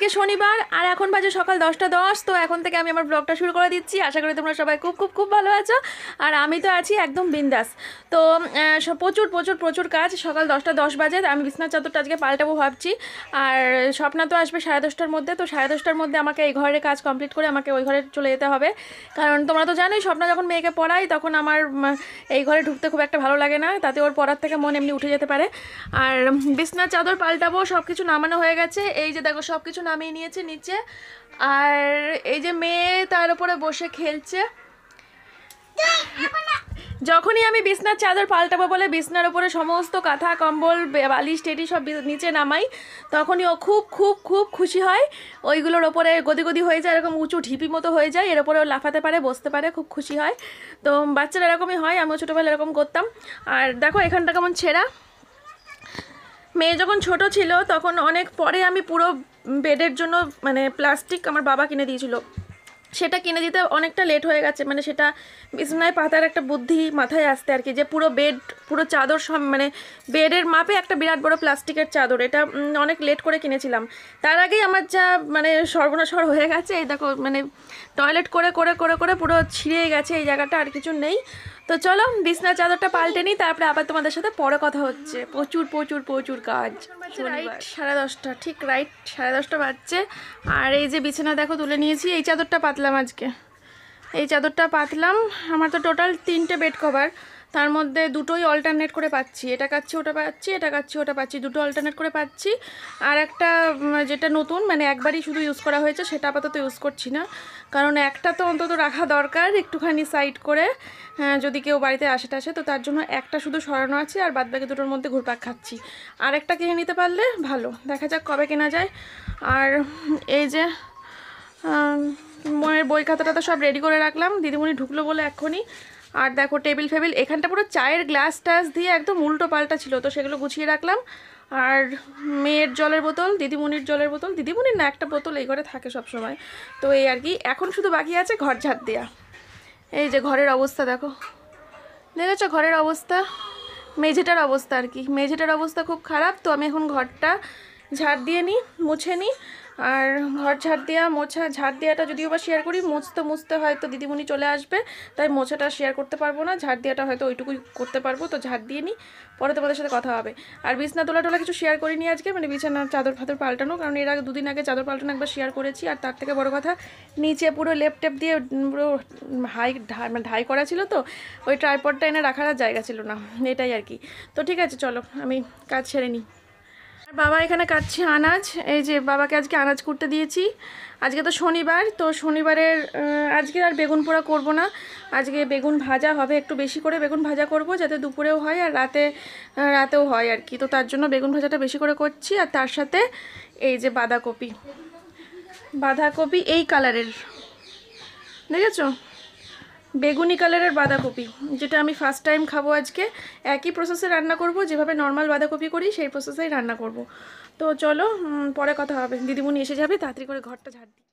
আজকে শনিবার আর এখন বাজে সকাল দশটা দশ তো এখন থেকে আমি আমার ব্লগটা শুরু করে দিচ্ছি আশা করি তোমরা সবাই খুব খুব খুব ভালো আছো আর আমি তো আছি একদম বিন্দাস তো প্রচুর প্রচুর প্রচুর কাজ সকাল দশটা দশ বাজে আমি বিছনার চাদরটা আজকে পাল্টাবো ভাবছি আর স্বপ্না তো আসবে সাড়ে দশটার মধ্যে তো সাড়ে দশটার মধ্যে আমাকে এই ঘরের কাজ কমপ্লিট করে আমাকে ওই ঘরে চলে যেতে হবে কারণ তোমরা তো জানোই স্বপ্না যখন মেয়েকে পড়াই তখন আমার এই ঘরে ঢুকতে খুব একটা ভালো লাগে না তাতে ওর পড়ার থেকে মন এমনি উঠে যেতে পারে আর বিছনার চাদর পাল্টাবো সব কিছু নামানো হয়ে গেছে এই যে দেখো সব কিছু নামিয়ে নিয়েছে নিচে আর এই যে মেয়ে তার উপরে বসে খেলছে যখনই আমি বিছনার চাদর পাল্টাবো বলে বিছনার উপরে সমস্ত কাঁথা কম্বল বালিশ টেটি সব নিচে নামাই তখনই ও খুব খুব খুব খুশি হয় ওইগুলোর ওপরে গদি গদি হয়ে যায় এরকম উঁচু ঢিপি মতো হয়ে যায় এর ওপরে ও লাফাতে পারে বসতে পারে খুব খুশি হয় তো বাচ্চারা এরকমই হয় আমিও ছোটোবেলা এরকম করতাম আর দেখো এখানটা কেমন ছেঁড়া মেয়ে যখন ছোট ছিল তখন অনেক পরে আমি পুরো বেডের জন্য মানে প্লাস্টিক আমার বাবা কিনে দিয়েছিল সেটা কিনে দিতে অনেকটা লেট হয়ে গেছে মানে সেটা বিছনায় পাতার একটা বুদ্ধি মাথায় আসতে আর কি যে পুরো বেড পুরো চাদর সব মানে বেডের মাপে একটা বিরাট বড় প্লাস্টিকের চাদর এটা অনেক লেট করে কিনেছিলাম তার আগেই আমার যা মানে সর্বনাশর হয়ে গেছে এই দেখো মানে টয়লেট করে করে করে করে পুরো ছিঁড়ে গেছে এই জায়গাটা আর কিছু নেই তো চলো বিছনা চাদরটা পাল্টে নিই তারপরে আবার তোমাদের সাথে পরে কথা হচ্ছে প্রচুর প্রচুর প্রচুর কাজ আচ্ছা, বাজছে রাইট সাড়ে দশটা ঠিক রাইট সাড়ে দশটা বাজছে আর এই যে বিছানা দেখো তুলে নিয়েছি এই চাদরটা পাতলাম আজকে এই চাদরটা পাতলাম আমার তো টোটাল তিনটে বেড কভার তার মধ্যে দুটোই অল্টারনেট করে পাচ্ছি এটা কাচ্ছি ওটা পাচ্ছি এটা কাচ্ছি ওটা পাচ্ছি দুটো অল্টারনেট করে পাচ্ছি আর একটা যেটা নতুন মানে একবারই শুধু ইউজ করা হয়েছে সেটা আপাতত ইউজ করছি না কারণ একটা তো অন্তত রাখা দরকার একটুখানি সাইড করে হ্যাঁ, যদি কেউ বাড়িতে আসে টাসে তো তার জন্য একটা শুধু সরানো আছে আর বাদবাকি দুটোর মধ্যে ঘুরপাক খাচ্ছি আর একটা কিনে নিতে পারলে ভালো দেখা যাক কবে কেনা যায় আর এই যে ময়ের বই খাতাটা তো সব রেডি করে রাখলাম দিদিমণি ঢুকলো বলে এক্ষুনি আর দেখো টেবিল ফেবিল এখানটা পুরো চায়ের গ্লাস টাস দিয়ে একদম উল্টো পাল্টা ছিল তো সেগুলো গুছিয়ে রাখলাম আর মেয়ের জলের বোতল দিদিমণির জলের বোতল দিদিমণির না একটা বোতল এই ঘরে থাকে সব সময় তো এই আর কি এখন শুধু বাকি আছে ঘর ঝাড় দেওয়া এই যে ঘরের অবস্থা দেখো দেখেছো ঘরের অবস্থা মেঝেটার অবস্থা আর কি মেঝেটার অবস্থা খুব খারাপ তো আমি এখন ঘরটা ঝাড় দিয়ে নিই মুছে নিই আর ঘর ঝাড় দেওয়া মোছা ঝাড় দেওয়াটা যদিও বা শেয়ার করি মুছতে মুছতে হয়তো দিদিমণি চলে আসবে তাই মোছাটা শেয়ার করতে পারবো না ঝাড় দেওয়াটা হয়তো ওইটুকুই করতে পারবো তো ঝাড় দিয়ে নিই পরে তোমাদের সাথে কথা হবে আর বিছনা তোলা টোলা কিছু শেয়ার করিনি আজকে মানে বিছানার চাদর ফাদর পাল্টানো কারণ এর আগে দুদিন আগে চাদর পাল্টানো একবার শেয়ার করেছি আর তার থেকে বড় কথা নিচে পুরো লেপটেপ দিয়ে পুরো হাই মানে ঢাই করা ছিল তো ওই ট্রাইপডটা এনে রাখার জায়গা ছিল না এটাই আর কি তো ঠিক আছে চলো আমি কাজ ছেড়ে নিই আর বাবা এখানে কাটছি আনাজ এই যে বাবাকে আজকে আনাজ করতে দিয়েছি আজকে তো শনিবার তো শনিবারের আজকে আর বেগুন পোড়া করব না আজকে বেগুন ভাজা হবে একটু বেশি করে বেগুন ভাজা করব যাতে দুপুরেও হয় আর রাতে রাতেও হয় আর কি তো তার জন্য বেগুন ভাজাটা বেশি করে করছি আর তার সাথে এই যে বাঁধাকপি বাঁধাকপি এই কালারের দেখেছো বেগুনি কালারের বাঁধাকপি যেটা আমি ফার্স্ট টাইম খাবো আজকে একই প্রসেসে রান্না করব যেভাবে নর্মাল বাঁধাকপি করি সেই প্রসেসেই রান্না করব তো চলো পরে কথা হবে দিদিমণি এসে যাবে তাড়াতাড়ি করে ঘরটা ঝাড় দিই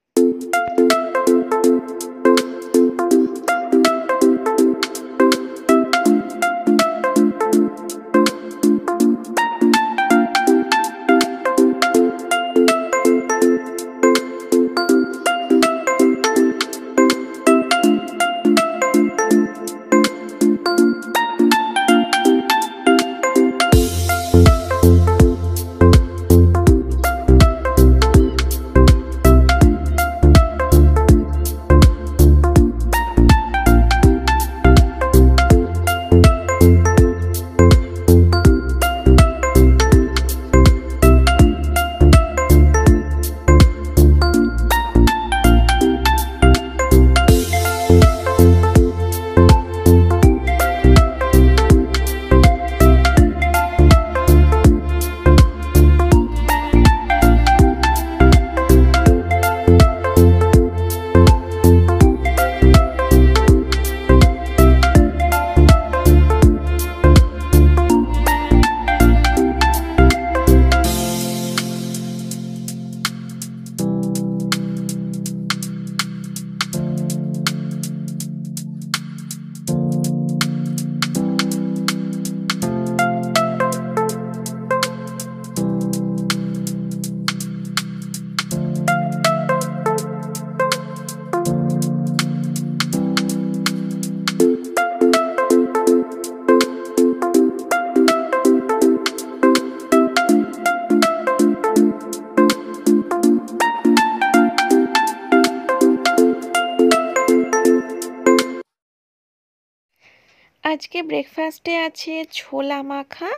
ব্রেকফাস্টে আছে ছোলা মাখা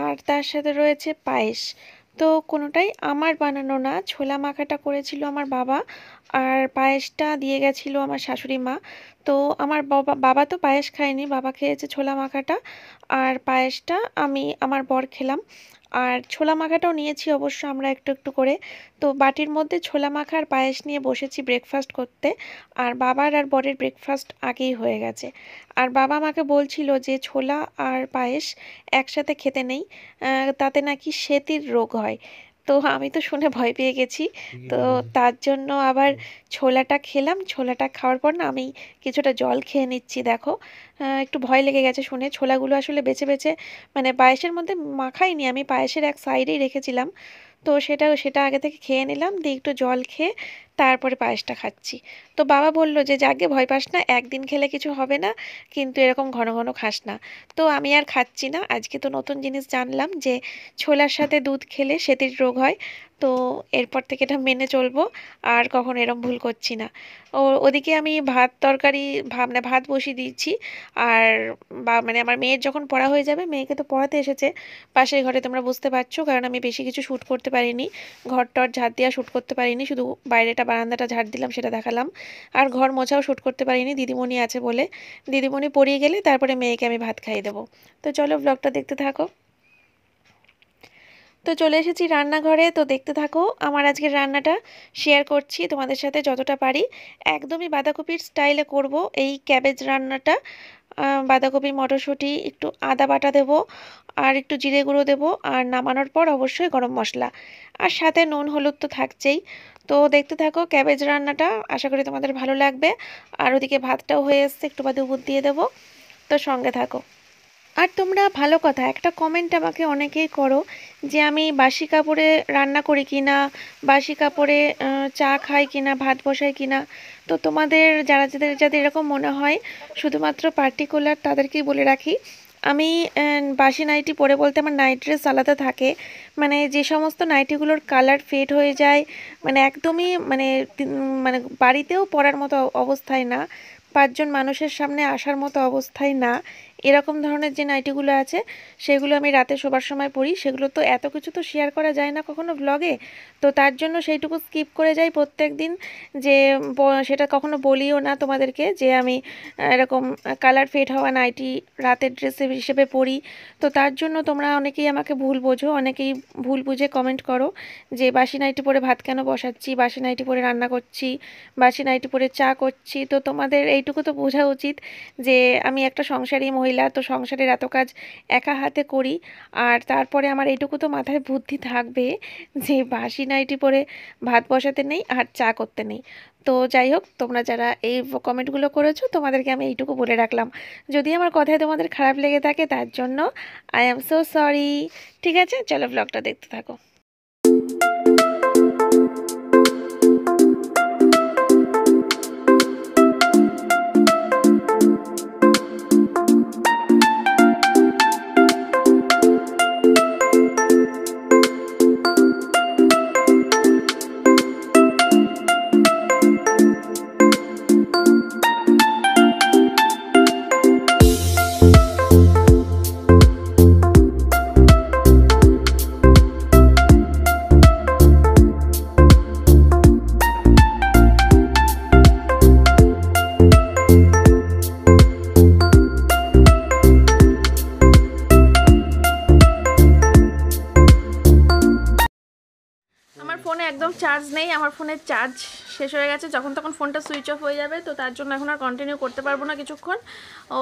আর তার সাথে রয়েছে পায়েস তো কোনোটাই আমার বানানো না ছোলা মাখাটা করেছিল আমার বাবা আর পায়েসটা দিয়ে গেছিলো আমার শাশুড়ি মা তো আমার বাবা বাবা তো পায়েস খায়নি বাবা খেয়েছে ছোলা মাখাটা আর পায়েসটা আমি আমার বর খেলাম আর ছোলা মাখাটাও নিয়েছি অবশ্য আমরা একটু একটু করে তো বাটির মধ্যে ছোলা মাখা আর পায়েস নিয়ে বসেছি ব্রেকফাস্ট করতে আর বাবার আর বরের ব্রেকফাস্ট আগেই হয়ে গেছে আর বাবা আমাকে বলছিল যে ছোলা আর পায়েস একসাথে খেতে নেই তাতে নাকি সেতির রোগ হয় তো আমি তো শুনে ভয় পেয়ে গেছি তো তার জন্য আবার ছোলাটা খেলাম ছোলাটা খাওয়ার পর না আমি কিছুটা জল খেয়ে নিচ্ছি দেখো একটু ভয় লেগে গেছে শুনে ছোলাগুলো আসলে বেছে বেছে মানে পায়েসের মধ্যে মাখাইনি আমি পায়েসের এক সাইডেই রেখেছিলাম তো সেটা সেটা আগে থেকে খেয়ে নিলাম দিয়ে একটু জল খেয়ে তারপরে পায়েসটা খাচ্ছি তো বাবা বলল যে যাকে ভয় পাস না একদিন খেলে কিছু হবে না কিন্তু এরকম ঘন ঘন খাস না তো আমি আর খাচ্ছি না আজকে তো নতুন জিনিস জানলাম যে ছোলার সাথে দুধ খেলে সেতির রোগ হয় তো এরপর থেকে এটা মেনে চলবো আর কখন এরম ভুল করছি না ও ওদিকে আমি ভাত তরকারি মানে ভাত বসিয়ে দিচ্ছি আর বা মানে আমার মেয়ের যখন পড়া হয়ে যাবে মেয়েকে তো পড়াতে এসেছে পাশের ঘরে তোমরা বুঝতে পারছো কারণ আমি বেশি কিছু শ্যুট করতে পারিনি ঘর টর ঝাঁত দেওয়া শ্যুট করতে পারিনি শুধু বাইরেটা একটা বারান্দাটা ঝাড় দিলাম সেটা দেখালাম আর ঘর মোছাও শ্যুট করতে পারিনি দিদিমণি আছে বলে দিদিমণি পড়িয়ে গেলে তারপরে মেয়েকে আমি ভাত খাইয়ে দেবো তো চলো ব্লগটা দেখতে থাকো তো চলে এসেছি রান্নাঘরে তো দেখতে থাকো আমার আজকের রান্নাটা শেয়ার করছি তোমাদের সাথে যতটা পারি একদমই বাঁধাকপির স্টাইলে করব এই ক্যাবেজ রান্নাটা বাঁধাকপি মটরশুঁটি একটু আদা বাটা দেব আর একটু জিরে গুঁড়ো দেবো আর নামানোর পর অবশ্যই গরম মশলা আর সাথে নুন হলুদ তো থাকছেই তো দেখতে থাকো ক্যাবেজ রান্নাটা আশা করি তোমাদের ভালো লাগবে আর ওদিকে ভাতটাও হয়ে এসছে একটু বাদে উপর দিয়ে দেবো তো সঙ্গে থাকো আর তোমরা ভালো কথা একটা কমেন্ট আমাকে অনেকেই করো যে আমি বাসি কাপড়ে রান্না করি কি না বাসি কাপড়ে চা খাই কি না ভাত বসাই কি না তো তোমাদের যারা যাদের যাদের এরকম মনে হয় শুধুমাত্র পার্টিকুলার তাদেরকেই বলে রাখি আমি বাসি নাইটি পরে বলতে আমার নাইট ড্রেস আলাদা থাকে মানে যে সমস্ত নাইটিগুলোর কালার ফেড হয়ে যায় মানে একদমই মানে মানে বাড়িতেও পরার মতো অবস্থায় না পাঁচজন মানুষের সামনে আসার মতো অবস্থায় না এরকম ধরনের যে নাইটিগুলো আছে সেগুলো আমি রাতে শোবার সময় পড়ি সেগুলো তো এত কিছু তো শেয়ার করা যায় না কখনো ব্লগে তো তার জন্য সেইটুকু স্কিপ করে যাই প্রত্যেক দিন যে সেটা কখনো বলিও না তোমাদেরকে যে আমি এরকম কালার ফেড হওয়া নাইটি রাতের ড্রেস হিসেবে পরি তো তার জন্য তোমরা অনেকেই আমাকে ভুল বোঝো অনেকেই ভুল বুঝে কমেন্ট করো যে বাসি নাইটি পরে ভাত কেন বসাচ্ছি বাসি নাইটি পরে রান্না করছি বাসি নাইটি পরে চা করছি তো তোমাদের এইটুকু তো বোঝা উচিত যে আমি একটা সংসারী মহিলা মহিলা তো সংসারের এত কাজ একা হাতে করি আর তারপরে আমার এটুকু তো মাথায় বুদ্ধি থাকবে যে বাসি নাইটি পরে ভাত বসাতে নেই আর চা করতে নেই তো যাই হোক তোমরা যারা এই কমেন্টগুলো করেছো তোমাদেরকে আমি এইটুকু বলে রাখলাম যদি আমার কথায় তোমাদের খারাপ লেগে থাকে তার জন্য আই অ্যাম সো সরি ঠিক আছে চলো ব্লগটা দেখতে থাকো ফোনের চার্জ শেষ হয়ে গেছে যখন তখন ফোনটা সুইচ অফ হয়ে যাবে তো তার জন্য এখন আর কন্টিনিউ করতে পারবো না কিছুক্ষণ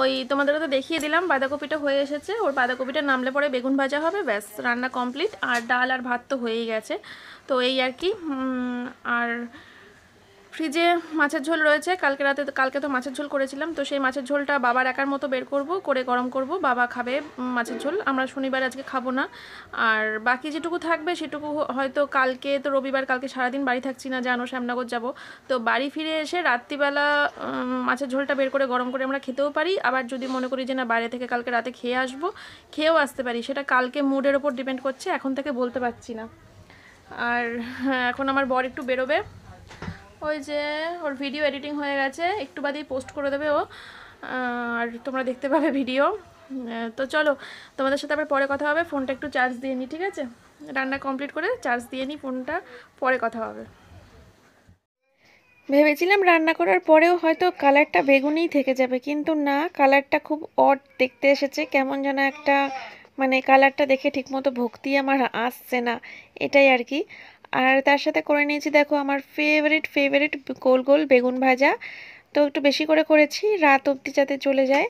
ওই তোমাদেরকে তো দেখিয়ে দিলাম বাঁধাকপিটা হয়ে এসেছে ওর বাঁধাকপিটা নামলে পরে বেগুন ভাজা হবে ব্যাস রান্না কমপ্লিট আর ডাল আর ভাত তো হয়েই গেছে তো এই আর কি আর ফ্রিজে মাছের ঝোল রয়েছে কালকে রাতে কালকে তো মাছের ঝোল করেছিলাম তো সেই মাছের ঝোলটা বাবার একার মতো বের করব করে গরম করব বাবা খাবে মাছের ঝোল আমরা শনিবার আজকে খাবো না আর বাকি যেটুকু থাকবে সেটুকু হয়তো কালকে তো রবিবার কালকে সারাদিন বাড়ি থাকছি না জানো শ্যামনগর যাব তো বাড়ি ফিরে এসে রাত্রিবেলা মাছের ঝোলটা বের করে গরম করে আমরা খেতেও পারি আবার যদি মনে করি যে না বাইরে থেকে কালকে রাতে খেয়ে আসবো খেয়েও আসতে পারি সেটা কালকে মুডের ওপর ডিপেন্ড করছে এখন থেকে বলতে পারছি না আর হ্যাঁ, এখন আমার বর একটু বেরোবে ওই যে ওর ভিডিও এডিটিং হয়ে গেছে একটু বাদেই পোস্ট করে দেবে ও আর তোমরা দেখতে পাবে ভিডিও তো চলো তোমাদের সাথে আবার পরে কথা হবে ফোনটা একটু চার্জ দিয়ে নিই ঠিক আছে রান্না কমপ্লিট করে চার্জ দিয়ে নিই ফোনটা পরে কথা হবে ভেবেছিলাম রান্না করার পরেও হয়তো কালারটা বেগুনেই থেকে যাবে কিন্তু না কালারটা খুব অট দেখতে এসেছে কেমন যেন একটা মানে কালারটা দেখে ঠিকমতো ভক্তি আমার আসছে না এটাই আর কি আর তার সাথে করে নিয়েছি দেখো আমার ফেভারিট ফেভারিট গোল গোল বেগুন ভাজা তো একটু বেশি করে করেছি রাত অবধি যাতে চলে যায়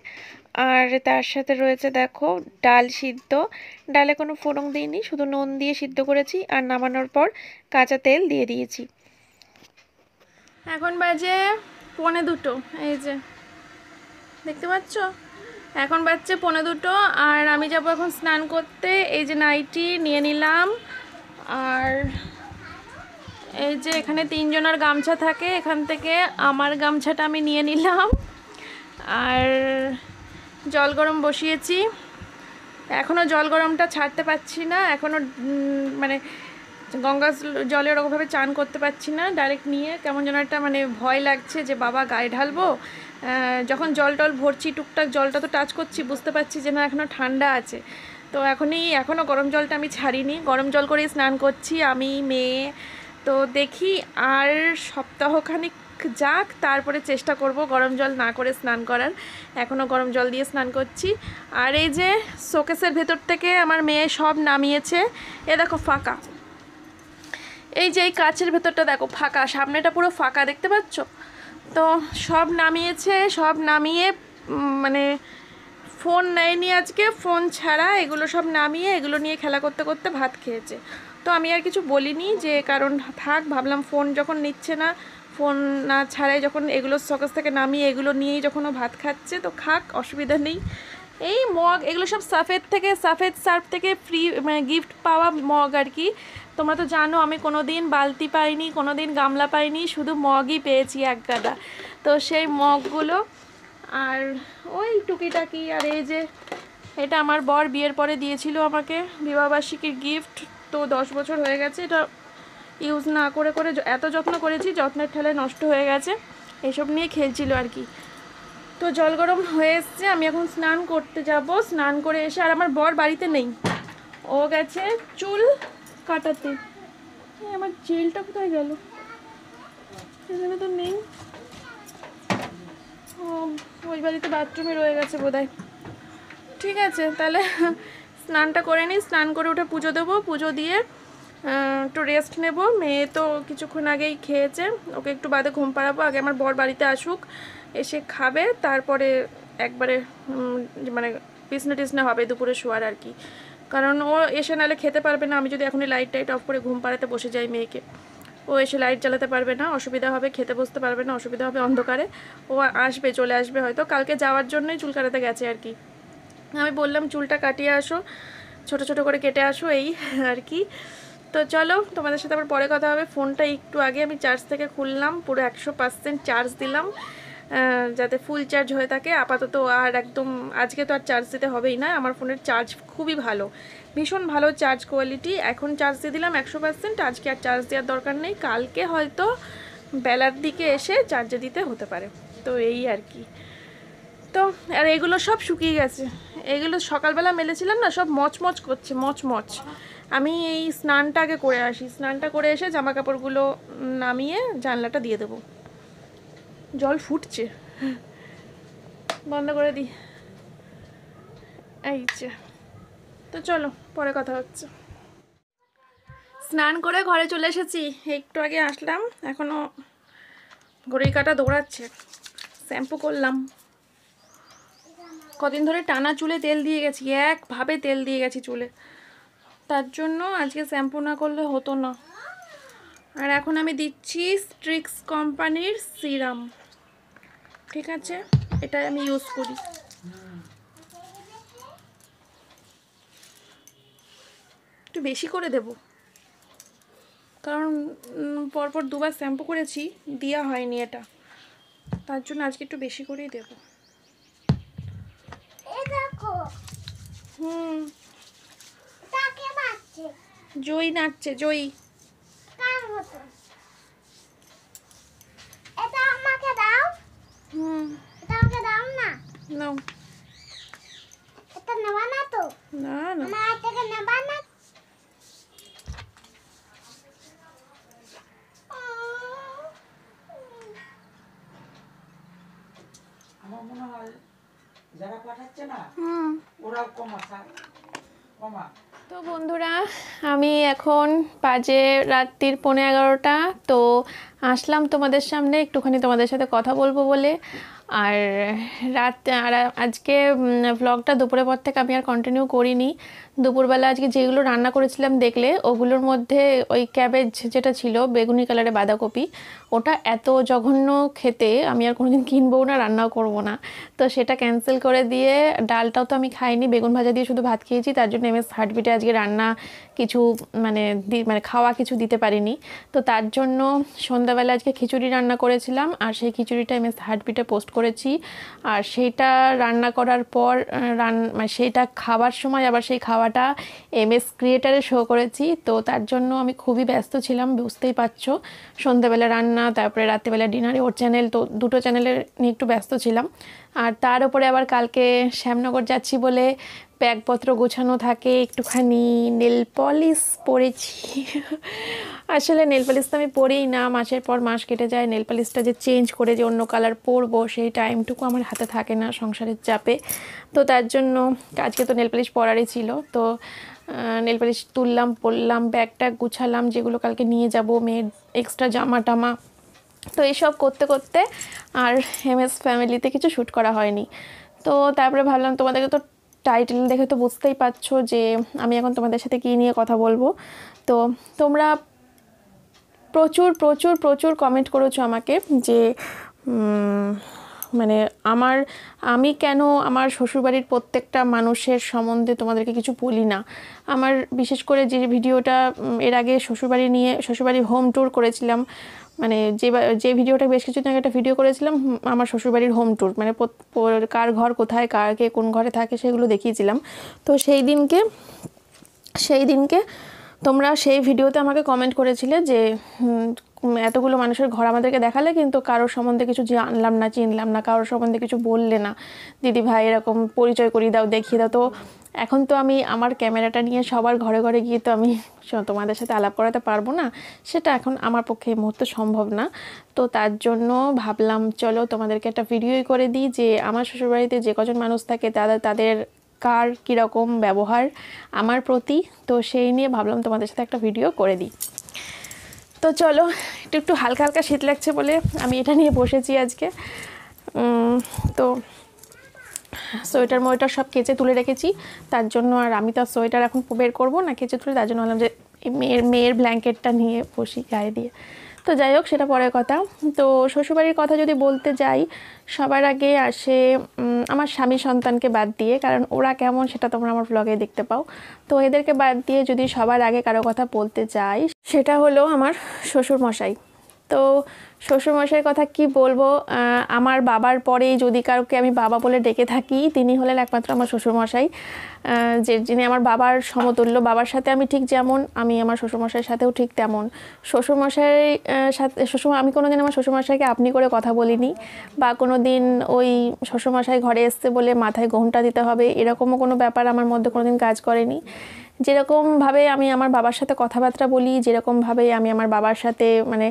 আর তার সাথে রয়েছে দেখো ডাল সিদ্ধ ডালে কোনো ফোড়ন দিইনি শুধু নুন দিয়ে সিদ্ধ করেছি আর নামানোর পর কাঁচা তেল দিয়ে দিয়েছি এখন বাজে পনে দুটো এই যে দেখতে পাচ্ছ এখন বাজছে পনে দুটো আর আমি যাব এখন স্নান করতে এই যে নাইটি নিয়ে নিলাম আর এই যে এখানে তিনজনের গামছা থাকে এখান থেকে আমার গামছাটা আমি নিয়ে নিলাম আর জল গরম বসিয়েছি এখনও জল গরমটা ছাড়তে পারছি না এখনও মানে গঙ্গা জলে ওরকমভাবে চান করতে পারছি না ডাইরেক্ট নিয়ে কেমন যেন একটা মানে ভয় লাগছে যে বাবা গায়ে ঢালবো যখন জল টল ভরছি টুকটাক জলটা তো টাচ করছি বুঝতে পারছি যে না এখনও ঠান্ডা আছে তো এখনই এখনও গরম জলটা আমি ছাড়িনি গরম জল করে স্নান করছি আমি মেয়ে তো দেখি আর সপ্তাহখানিক যাক তারপরে চেষ্টা করব গরম জল না করে স্নান করার এখনও গরম জল দিয়ে স্নান করছি আর এই যে শোকেসের ভেতর থেকে আমার মেয়ে সব নামিয়েছে এ দেখো ফাঁকা এই যে এই কাচের ভেতরটা দেখো ফাঁকা সামনেটা পুরো ফাঁকা দেখতে পাচ্ছ তো সব নামিয়েছে সব নামিয়ে মানে ফোন নেয়নি আজকে ফোন ছাড়া এগুলো সব নামিয়ে এগুলো নিয়ে খেলা করতে করতে ভাত খেয়েছে তো আমি আর কিছু বলিনি যে কারণ থাক ভাবলাম ফোন যখন নিচ্ছে না ফোন না ছাড়াই যখন এগুলো সকাশ থেকে নামিয়ে এগুলো নিয়েই যখন ভাত খাচ্ছে তো খাক অসুবিধা নেই এই মগ এগুলো সব সাফেদ থেকে সাফেদ সার্ফ থেকে ফ্রি গিফট মানে পাওয়া মগ আর কি তোমরা তো জানো আমি কোনো দিন বালতি পাইনি কোনো দিন গামলা পাইনি শুধু মগই পেয়েছি এক গাদা তো সেই মগগুলো আর ওই টুকিটাকি আর এই যে এটা আমার বর বিয়ের পরে দিয়েছিল আমাকে বিবাহবার্ষিকীর গিফট তো দশ বছর হয়ে গেছে এটা ইউজ না করে করে এত যত্ন করেছি যত্নের ঠেলায় নষ্ট হয়ে গেছে এসব নিয়ে খেলছিল আর কি তো জল গরম হয়ে এসছে আমি এখন স্নান করতে যাব স্নান করে এসে আর আমার বর বাড়িতে নেই ও গেছে চুল কাটাতে আমার জেলটা কোথায় গেল এখানে তো নেই ওই বাড়িতে বাথরুমে রয়ে গেছে বোধহয় ঠিক আছে তাহলে স্নানটা করে নিই স্নান করে উঠে পুজো দেবো পুজো দিয়ে একটু রেস্ট নেব মেয়ে তো কিছুক্ষণ আগেই খেয়েছে ওকে একটু বাদে ঘুম পাড়াবো আগে আমার বর বাড়িতে আসুক এসে খাবে তারপরে একবারে মানে পিসনে টিসনে হবে দুপুরে শোয়ার আর কি কারণ ও এসে নালে খেতে পারবে না আমি যদি এখনই লাইট টাইট অফ করে ঘুম পাড়াতে বসে যাই মেয়েকে ও এসে লাইট জ্বালাতে পারবে না অসুবিধা হবে খেতে বসতে পারবে না অসুবিধা হবে অন্ধকারে ও আসবে চলে আসবে হয়তো কালকে যাওয়ার জন্যই চুল কাটাতে গেছে আর কি আমি বললাম চুলটা কাটিয়ে আসো ছোট ছোট করে কেটে আসো এই আর কি তো চলো তোমাদের সাথে আবার পরে কথা হবে ফোনটা একটু আগে আমি চার্জ থেকে খুললাম পুরো একশো পার্সেন্ট চার্জ দিলাম যাতে ফুল চার্জ হয়ে থাকে আপাতত আর একদম আজকে তো আর চার্জ দিতে হবেই না আমার ফোনের চার্জ খুবই ভালো ভীষণ ভালো চার্জ কোয়ালিটি এখন চার্জ দিয়ে দিলাম একশো পার্সেন্ট আজকে আর চার্জ দেওয়ার দরকার নেই কালকে হয়তো বেলার দিকে এসে চার্জে দিতে হতে পারে তো এই আর কি তো আর এগুলো সব শুকিয়ে গেছে এগুলো সকালবেলা মেলেছিলাম না সব মচমচ করছে মচমচ আমি এই স্নানটা আগে করে আসি স্নানটা করে এসে জামা কাপড়গুলো নামিয়ে জানলাটা দিয়ে দেবো জল ফুটছে বন্ধ করে দিই এই তো চলো পরে কথা হচ্ছে স্নান করে ঘরে চলে এসেছি একটু আগে আসলাম এখনও ঘড়ি কাটা দৌড়াচ্ছে শ্যাম্পু করলাম কদিন ধরে টানা চুলে তেল দিয়ে গেছি একভাবে তেল দিয়ে গেছি চুলে তার জন্য আজকে শ্যাম্পু না করলে হতো না আর এখন আমি দিচ্ছি স্ট্রিক্স কোম্পানির সিরাম ঠিক আছে এটা আমি ইউজ করি একটু বেশি করে দেব কারণ পরপর দুবার শ্যাম্পু করেছি দেওয়া হয়নি এটা তার জন্য আজকে একটু বেশি করেই দেবো হুম জয়ী নাচছে জয়ী এটা আমাকে দাও হুম এটা আমাকে দাও না এটা নেবা তো মা থেকে নেবা মনে হয় তো বন্ধুরা আমি এখন বাজে রাত্রির পনেরো এগারোটা তো আসলাম তোমাদের সামনে একটুখানি তোমাদের সাথে কথা বলবো বলে আর রাত আর আজকে ব্লগটা দুপুরের পর থেকে আমি আর কন্টিনিউ করিনি দুপুরবেলা আজকে যেগুলো রান্না করেছিলাম দেখলে ওগুলোর মধ্যে ওই ক্যাবেজ যেটা ছিল বেগুনি কালারে বাঁধাকপি ওটা এত জঘন্য খেতে আমি আর কোনোদিন কিনবও না রান্নাও করব না তো সেটা ক্যান্সেল করে দিয়ে ডালটাও তো আমি খাইনি বেগুন ভাজা দিয়ে শুধু ভাত খেয়েছি তার জন্য এম এস হার্টবিটে আজকে রান্না কিছু মানে মানে খাওয়া কিছু দিতে পারিনি তো তার জন্য সন্ধ্যাবেলা আজকে খিচুড়ি রান্না করেছিলাম আর সেই খিচুড়িটা এম এস হার্টবিটে পোস্ট করে করেছি আর সেইটা রান্না করার পর রান মানে সেইটা খাবার সময় আবার সেই খাওয়াটা এমএস ক্রিয়েটারে শো করেছি তো তার জন্য আমি খুবই ব্যস্ত ছিলাম বুঝতেই পারছো সন্ধেবেলা রান্না তারপরে রাত্রিবেলা ডিনারে ওর চ্যানেল তো দুটো চ্যানেলের নিয়ে একটু ব্যস্ত ছিলাম আর তার উপরে আবার কালকে শ্যামনগর যাচ্ছি বলে ব্যাগপত্র গোছানো থাকে একটুখানি নেল পলিশ পরেছি আসলে নেল পলিশ তো আমি পরেই না মাসের পর মাস কেটে যায় নেল পলিশটা যে চেঞ্জ করে যে অন্য কালার পরবো সেই টাইমটুকু আমার হাতে থাকে না সংসারের চাপে তো তার জন্য আজকে তো নেল পলিশ পরারই ছিল তো নেল পলিশ তুললাম পরলাম ব্যাগটা গুছালাম যেগুলো কালকে নিয়ে যাব মেয়ের এক্সট্রা জামা টামা তো এইসব করতে করতে আর এম এস ফ্যামিলিতে কিছু শ্যুট করা হয়নি তো তারপরে ভাবলাম তোমাদেরকে তো টাইটেল দেখে তো বুঝতেই পারছো যে আমি এখন তোমাদের সাথে কী নিয়ে কথা বলবো তো তোমরা প্রচুর প্রচুর প্রচুর কমেন্ট করেছো আমাকে যে মানে আমার আমি কেন আমার শ্বশুরবাড়ির প্রত্যেকটা মানুষের সম্বন্ধে তোমাদেরকে কিছু বলি না আমার বিশেষ করে যে ভিডিওটা এর আগে শ্বশুরবাড়ি নিয়ে শ্বশুরবাড়ি হোম ট্যুর করেছিলাম মানে যে যে ভিডিওটা বেশ কিছুদিন আগে একটা ভিডিও করেছিলাম আমার শ্বশুরবাড়ির হোম ট্যুর মানে কার ঘর কোথায় কার কে কোন ঘরে থাকে সেগুলো দেখিয়েছিলাম তো সেই দিনকে সেই দিনকে তোমরা সেই ভিডিওতে আমাকে কমেন্ট করেছিলে যে এতগুলো মানুষের ঘর আমাদেরকে দেখালে কিন্তু কারোর সম্বন্ধে কিছু জানলাম না চিনলাম না কারোর সম্বন্ধে কিছু বললে না দিদি ভাই এরকম পরিচয় করিয়ে দাও দেখিয়ে দাও তো এখন তো আমি আমার ক্যামেরাটা নিয়ে সবার ঘরে ঘরে গিয়ে তো আমি তোমাদের সাথে আলাপ করাতে পারবো না সেটা এখন আমার পক্ষে এই মুহূর্তে সম্ভব না তো তার জন্য ভাবলাম চলো তোমাদেরকে একটা ভিডিওই করে দিই যে আমার শ্বশুরবাড়িতে যে কজন মানুষ থাকে তাদের তাদের কার কীরকম ব্যবহার আমার প্রতি তো সেই নিয়ে ভাবলাম তোমাদের সাথে একটা ভিডিও করে দিই তো চলো একটু একটু হালকা হালকা শীত লাগছে বলে আমি এটা নিয়ে বসেছি আজকে তো সোয়েটার ময়েটার সব কেচে তুলে রেখেছি তার জন্য আর আমি তার সোয়েটার এখন বের করবো না কেচে তুলে তার জন্য বললাম যে মেয়ের মেয়ের ব্ল্যাঙ্কেটটা নিয়ে বসি গায়ে দিয়ে তো যাই হোক সেটা পরের কথা তো শ্বশুরবাড়ির কথা যদি বলতে যাই সবার আগে আসে আমার স্বামী সন্তানকে বাদ দিয়ে কারণ ওরা কেমন সেটা তোমরা আমার ব্লগে দেখতে পাও তো এদেরকে বাদ দিয়ে যদি সবার আগে কারো কথা বলতে যাই সেটা হলো আমার শ্বশুর মশাই তো শ্বশুরমশাইয়ের কথা কি বলবো আমার বাবার পরেই যদি কারোকে আমি বাবা বলে ডেকে থাকি তিনি হলেন একমাত্র আমার শ্বশুরমশাই যে যিনি আমার বাবার সমতুল্য বাবার সাথে আমি ঠিক যেমন আমি আমার শ্বশুরমশাইয়ের সাথেও ঠিক তেমন শ্বশুরমশাই সাথে শ্বশুর আমি কোনো দিন আমার শ্বশুরমশাইকে আপনি করে কথা বলিনি বা কোনো দিন ওই শ্বশুরমশাই ঘরে এসছে বলে মাথায় ঘোমটা দিতে হবে এরকমও কোনো ব্যাপার আমার মধ্যে কোনো দিন কাজ করেনি যেরকমভাবে আমি আমার বাবার সাথে কথাবার্তা বলি যেরকমভাবে আমি আমার বাবার সাথে মানে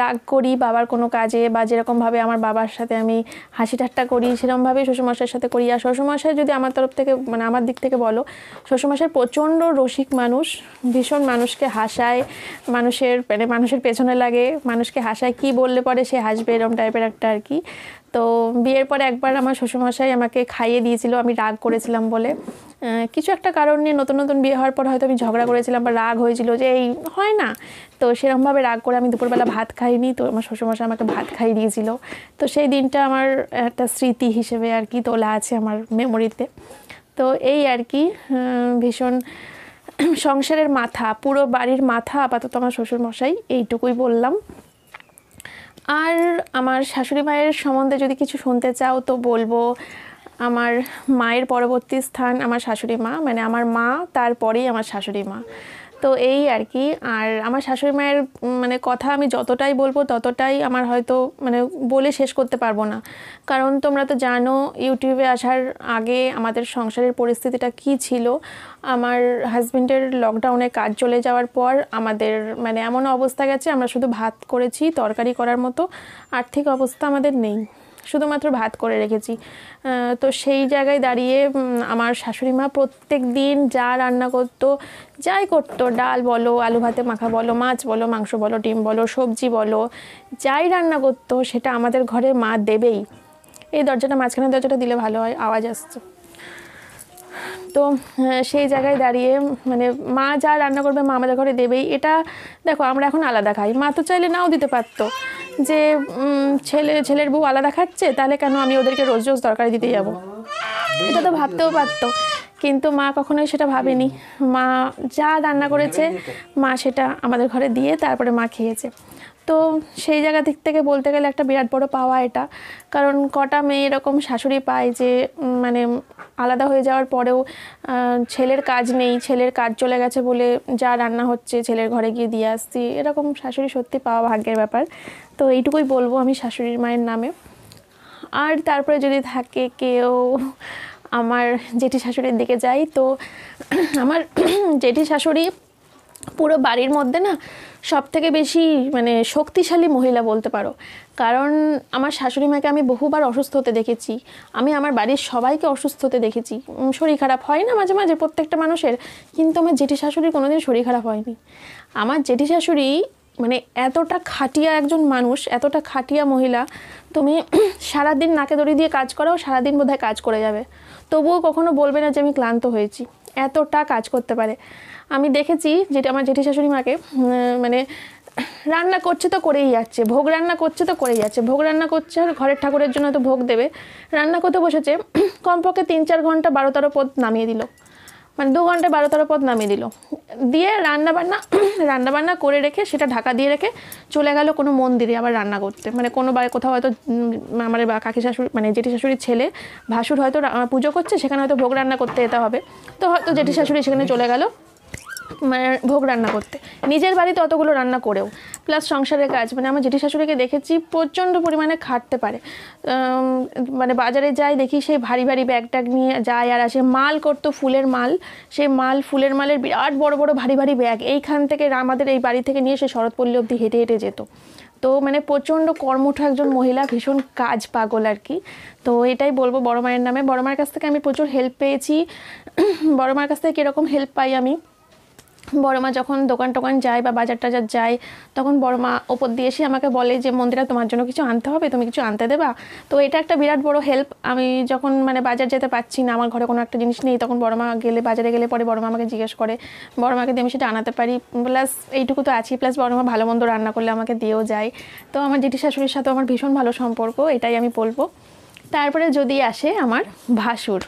রাগ করি বাবার কোনো কাজে বা যেরকমভাবে আমার বাবার সাথে আমি হাসি ঠাট্টা করি সেরকমভাবে শ্বশুরমশাইয়ের সাথে করি আর শ্বশুরমশাই যদি আমার তরফ থেকে মানে আমার দিক থেকে বলো শ্বশুরমশাই প্রচণ্ড রসিক মানুষ ভীষণ মানুষকে হাসায় মানুষের মানে মানুষের পেছনে লাগে মানুষকে হাসায় কি বললে পরে সে হাসবে এরকম টাইপের একটা আর কি তো বিয়ের পরে একবার আমার শ্বশুরমশাই আমাকে খাইয়ে দিয়েছিল আমি রাগ করেছিলাম বলে কিছু একটা কারণ নিয়ে নতুন নতুন বিয়ে হওয়ার পর হয়তো আমি ঝগড়া করেছিলাম বা রাগ হয়েছিল যে এই হয় না তো সেরকমভাবে রাগ করে আমি দুপুরবেলা ভাত খাইনি তো আমার শ্বশুরমশাই আমাকে ভাত খাইয়ে দিয়েছিল তো সেই দিনটা আমার একটা স্মৃতি হিসেবে আর কি তোলা আছে আমার মেমোরিতে তো এই আর কি ভীষণ সংসারের মাথা পুরো বাড়ির মাথা আপাতত আমার শ্বশুরমশাই এইটুকুই বললাম আর আমার শাশুড়ি মায়ের সম্বন্ধে যদি কিছু শুনতে চাও তো বলবো আমার মায়ের পরবর্তী স্থান আমার শাশুড়ি মা মানে আমার মা তারপরেই আমার শাশুড়ি মা তো এই আর কি আর আমার শাশুড়ি মায়ের মানে কথা আমি যতটাই বলবো ততটাই আমার হয়তো মানে বলে শেষ করতে পারবো না কারণ তোমরা তো জানো ইউটিউবে আসার আগে আমাদের সংসারের পরিস্থিতিটা কি ছিল আমার হাজব্যান্ডের লকডাউনে কাজ চলে যাওয়ার পর আমাদের মানে এমন অবস্থা গেছে আমরা শুধু ভাত করেছি তরকারি করার মতো আর্থিক অবস্থা আমাদের নেই শুধুমাত্র ভাত করে রেখেছি তো সেই জায়গায় দাঁড়িয়ে আমার শাশুড়ি মা প্রত্যেক দিন যা রান্না করতো যাই করতো ডাল বলো আলু ভাতে মাখা বলো মাছ বলো মাংস বলো ডিম বলো সবজি বলো যাই রান্না করতো সেটা আমাদের ঘরে মা দেবেই এই দরজাটা মাঝখানে দরজাটা দিলে ভালো হয় আওয়াজ আসতো তো সেই জায়গায় দাঁড়িয়ে মানে মা যা রান্না করবে মা আমাদের ঘরে দেবেই এটা দেখো আমরা এখন আলাদা খাই মা তো চাইলে নাও দিতে পারতো যে ছেলে ছেলের বউ আলাদা খাচ্ছে তাহলে কেন আমি ওদেরকে রোজ রোজ তরকারি দিতে যাব এটা তো ভাবতেও পারতো কিন্তু মা কখনোই সেটা ভাবেনি মা যা রান্না করেছে মা সেটা আমাদের ঘরে দিয়ে তারপরে মা খেয়েছে তো সেই জায়গা দিক থেকে বলতে গেলে একটা বিরাট বড় পাওয়া এটা কারণ কটা মেয়ে এরকম শাশুড়ি পায় যে মানে আলাদা হয়ে যাওয়ার পরেও ছেলের কাজ নেই ছেলের কাজ চলে গেছে বলে যা রান্না হচ্ছে ছেলের ঘরে গিয়ে দিয়ে আসছি এরকম শাশুড়ি সত্যি পাওয়া ভাগ্যের ব্যাপার তো এইটুকুই বলবো আমি শাশুড়ির মায়ের নামে আর তারপরে যদি থাকে কেউ আমার জেঠি শাশুড়ির দিকে যাই তো আমার জেঠি শাশুড়ি পুরো বাড়ির মধ্যে না সব থেকে বেশি মানে শক্তিশালী মহিলা বলতে পারো কারণ আমার শাশুড়ি মাকে আমি বহুবার অসুস্থ হতে দেখেছি আমি আমার বাড়ির সবাইকে অসুস্থ হতে দেখেছি শরীর খারাপ হয় না মাঝে মাঝে প্রত্যেকটা মানুষের কিন্তু আমার জেঠি শাশুড়ি কোনোদিন শরীর খারাপ হয়নি আমার জেঠি শাশুড়ি মানে এতটা খাটিয়া একজন মানুষ এতটা খাটিয়া মহিলা তুমি সারাদিন নাকে দড়ি দিয়ে কাজ করাও সারাদিন বোধহয় কাজ করে যাবে তবুও কখনো বলবে না যে আমি ক্লান্ত হয়েছি এতটা কাজ করতে পারে আমি দেখেছি যেটা আমার জেঠি শাশুড়ি মাকে মানে রান্না করছে তো করেই যাচ্ছে ভোগ রান্না করছে তো করেই যাচ্ছে ভোগ রান্না করছে আর ঘরের ঠাকুরের জন্য তো ভোগ দেবে রান্না করতে বসেছে কমপক্ষে তিন চার ঘন্টা বারো তেরো পদ নামিয়ে দিল মানে দু ঘন্টায় বারো তেরো পথ নামিয়ে দিল দিয়ে রান্নাবান্না রান্নাবান্না করে রেখে সেটা ঢাকা দিয়ে রেখে চলে গেল কোনো মন্দিরে আবার রান্না করতে মানে কোনো বা কোথাও হয়তো আমার কাকি শাশুড়ি মানে জেঠি শাশুড়ির ছেলে ভাসুর হয়তো পুজো করছে সেখানে হয়তো ভোগ রান্না করতে যেতে হবে তো হয়তো জেঠি শাশুড়ি সেখানে চলে গেল মানে ভোগ রান্না করতে নিজের বাড়িতে অতগুলো রান্না করেও প্লাস সংসারের কাজ মানে আমার জেঠি শাশুড়িকে দেখেছি প্রচণ্ড পরিমাণে খাটতে পারে মানে বাজারে যাই দেখি সেই ভারী ভারী ব্যাগ ট্যাগ নিয়ে যায় আর আসে মাল করতো ফুলের মাল সেই মাল ফুলের মালের বিরাট বড় বড় ভারী ভারী ব্যাগ এইখান থেকে আমাদের এই বাড়ি থেকে নিয়ে সে শরৎপল্লী অবধি হেঁটে হেঁটে যেত তো মানে প্রচণ্ড কর্মঠ একজন মহিলা ভীষণ কাজ পাগল আর কি তো এটাই বলবো বড় মায়ের নামে বড় মায়ের কাছ থেকে আমি প্রচুর হেল্প পেয়েছি বড় মায়ের কাছ থেকে কীরকম হেল্প পাই আমি বড় মা যখন দোকান টোকান যায় বা বাজার টাজার যায় তখন বড় মা ওপর দিয়ে এসে আমাকে বলে যে মন্দিরা তোমার জন্য কিছু আনতে হবে তুমি কিছু আনতে দেবা তো এটা একটা বিরাট বড় হেল্প আমি যখন মানে বাজার যেতে পারছি না আমার ঘরে কোনো একটা জিনিস নেই তখন বড় মা গেলে বাজারে গেলে পরে বড় মা আমাকে জিজ্ঞেস করে বড় মাকে দিয়ে আমি সেটা আনাতে পারি প্লাস এইটুকু তো আছি প্লাস বড় মা ভালো মন্দ রান্না করলে আমাকে দিয়েও যায় তো আমার জেঠি শাশুড়ির সাথে আমার ভীষণ ভালো সম্পর্ক এটাই আমি বলবো তারপরে যদি আসে আমার ভাসুর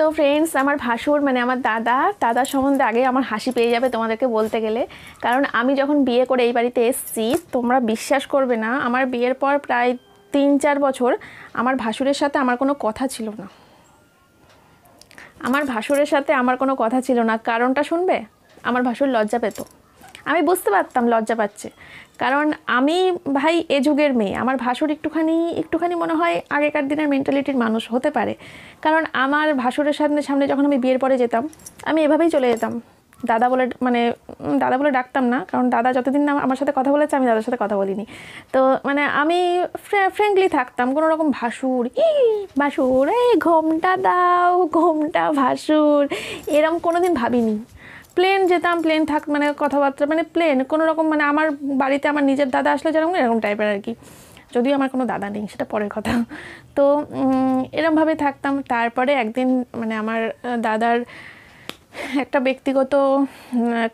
তো ফ্রেন্ডস আমার ভাসুর মানে আমার দাদা দাদা সম্বন্ধে আগে আমার হাসি পেয়ে যাবে তোমাদেরকে বলতে গেলে কারণ আমি যখন বিয়ে করে এই বাড়িতে এসছি তোমরা বিশ্বাস করবে না আমার বিয়ের পর প্রায় তিন চার বছর আমার ভাসুরের সাথে আমার কোনো কথা ছিল না আমার ভাসুরের সাথে আমার কোনো কথা ছিল না কারণটা শুনবে আমার ভাসুর লজ্জা পেত আমি বুঝতে পারতাম লজ্জা পাচ্ছে কারণ আমি ভাই এ যুগের মেয়ে আমার ভাসুর একটুখানি একটুখানি মনে হয় আগেকার দিনের মেন্টালিটির মানুষ হতে পারে কারণ আমার ভাসুরের সামনে সামনে যখন আমি বিয়ের পরে যেতাম আমি এভাবেই চলে যেতাম দাদা বলে মানে দাদা বলে ডাকতাম না কারণ দাদা যতদিন না আমার সাথে কথা বলেছে আমি দাদার সাথে কথা বলিনি তো মানে আমি ফ্রেন্ডলি থাকতাম কোনো রকম ভাসুর ই ভাসুর এই ঘোমটা দাও ঘোমটা ভাসুর এরম কোনো দিন ভাবিনি প্লেন যেতাম প্লেন থাক মানে কথাবার্তা মানে প্লেন কোনো রকম মানে আমার বাড়িতে আমার নিজের দাদা আসলে যেরকম এরকম টাইপের আর কি যদিও আমার কোনো দাদা নেই সেটা পরের কথা তো এরমভাবে থাকতাম তারপরে একদিন মানে আমার দাদার একটা ব্যক্তিগত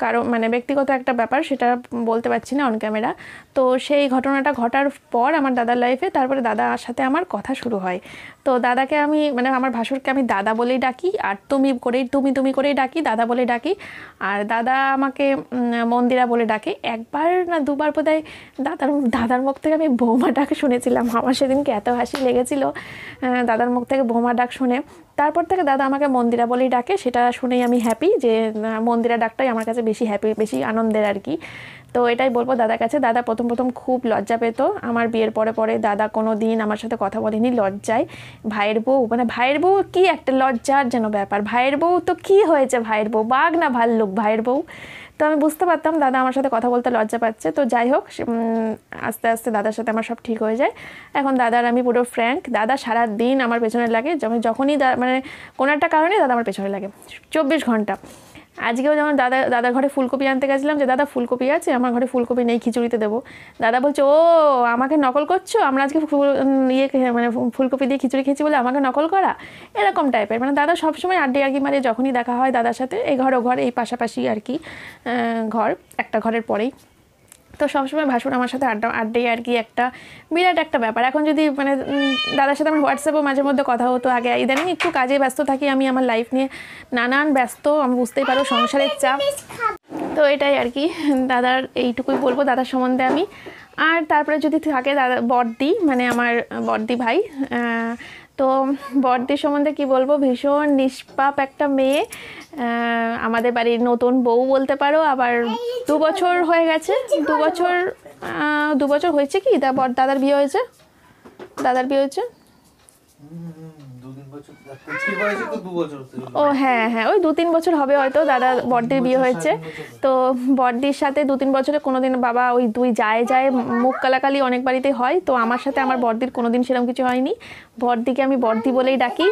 কারো মানে ব্যক্তিগত একটা ব্যাপার সেটা বলতে পারছি না অন ক্যামেরা তো সেই ঘটনাটা ঘটার পর আমার দাদার লাইফে তারপরে দাদা সাথে আমার কথা শুরু হয় তো দাদাকে আমি মানে আমার ভাসুরকে আমি দাদা বলেই ডাকি আর তুমি করেই তুমি তুমি করেই ডাকি দাদা বলে ডাকি আর দাদা আমাকে মন্দিরা বলে ডাকে একবার না দুবার বোধহয় দাদার দাদার মুখ থেকে আমি বৌমা ডাক শুনেছিলাম আমার সেদিনকে এত হাসি লেগেছিল দাদার মুখ থেকে বৌমা ডাক শুনে তারপর থেকে দাদা আমাকে মন্দিরা বলেই ডাকে সেটা শুনেই আমি হ্যাপি যে মন্দিরা ডাকটাই আমার কাছে বেশি হ্যাপি বেশি আনন্দের আর কি তো এটাই বলবো দাদার কাছে দাদা প্রথম প্রথম খুব লজ্জা পেত আমার বিয়ের পরে পরে দাদা কোনো দিন আমার সাথে কথা বলেনি লজ্জায় ভাইয়ের বউ মানে ভাইয়ের বউ কি একটা লজ্জার যেন ব্যাপার ভাইয়ের বউ তো কি হয়েছে ভাইয়ের বউ বাঘ না ভাল্লুক ভাইয়ের বউ তো আমি বুঝতে পারতাম দাদা আমার সাথে কথা বলতে লজ্জা পাচ্ছে তো যাই হোক আস্তে আস্তে দাদার সাথে আমার সব ঠিক হয়ে যায় এখন দাদার আমি পুরো ফ্র্যাঙ্ক দাদা সারা দিন আমার পেছনে লাগে যখন যখনই মানে কোনো একটা কারণে দাদা আমার পেছনে লাগে চব্বিশ ঘন্টা আজকেও যেমন দাদা দাদা ঘরে ফুলকপি আনতে গেছিলাম যে দাদা ফুলকপি আছে আমার ঘরে ফুলকপি নেই খিচুড়িতে দেবো দাদা বলছে ও আমাকে নকল করছো আমরা আজকে ইয়ে মানে ফুলকপি দিয়ে খিচুড়ি খেয়েছি বলে আমাকে নকল করা এরকম টাইপের মানে দাদা সবসময় আড্ডে কি মানে যখনই দেখা হয় দাদার সাথে এই ঘর ও ঘর এই পাশাপাশি আর কি ঘর একটা ঘরের পরেই তো সবসময় ভাসুর আমার সাথে আড্ডা আড্ডাই আর কি একটা বিরাট একটা ব্যাপার এখন যদি মানে দাদার সাথে আমার হোয়াটসঅ্যাপও মাঝে মধ্যে কথা হতো আগে ইদানিং একটু কাজে ব্যস্ত থাকি আমি আমার লাইফ নিয়ে নানান ব্যস্ত আমি বুঝতেই পারো সংসারের চাপ তো এটাই আর কি দাদার এইটুকুই বলবো দাদার সম্বন্ধে আমি আর তারপরে যদি থাকে দাদা বর্দি মানে আমার বর্দি ভাই তো বর্দি সম্বন্ধে কি বলবো ভীষণ নিষ্পাপ একটা মেয়ে আমাদের বাড়ির নতুন বউ বলতে পারো আবার দু বছর হয়ে গেছে দু বছর দু বছর হয়েছে কি দাদার বিয়ে হয়েছে দাদার বিয়ে হয়েছে ও হ্যাঁ হ্যাঁ ওই দু তিন বছর হবে হয়তো দাদা বড়দির বিয়ে হয়েছে তো বড়দির সাথে দু তিন বছরে কোনোদিন বাবা ওই দুই যায় যায় মুখ কালাকালি অনেক বাড়িতে হয় তো আমার সাথে আমার বড়দির কোনোদিন সেরকম কিছু হয়নি বড়দিকে আমি বড়দি বলেই ডাকি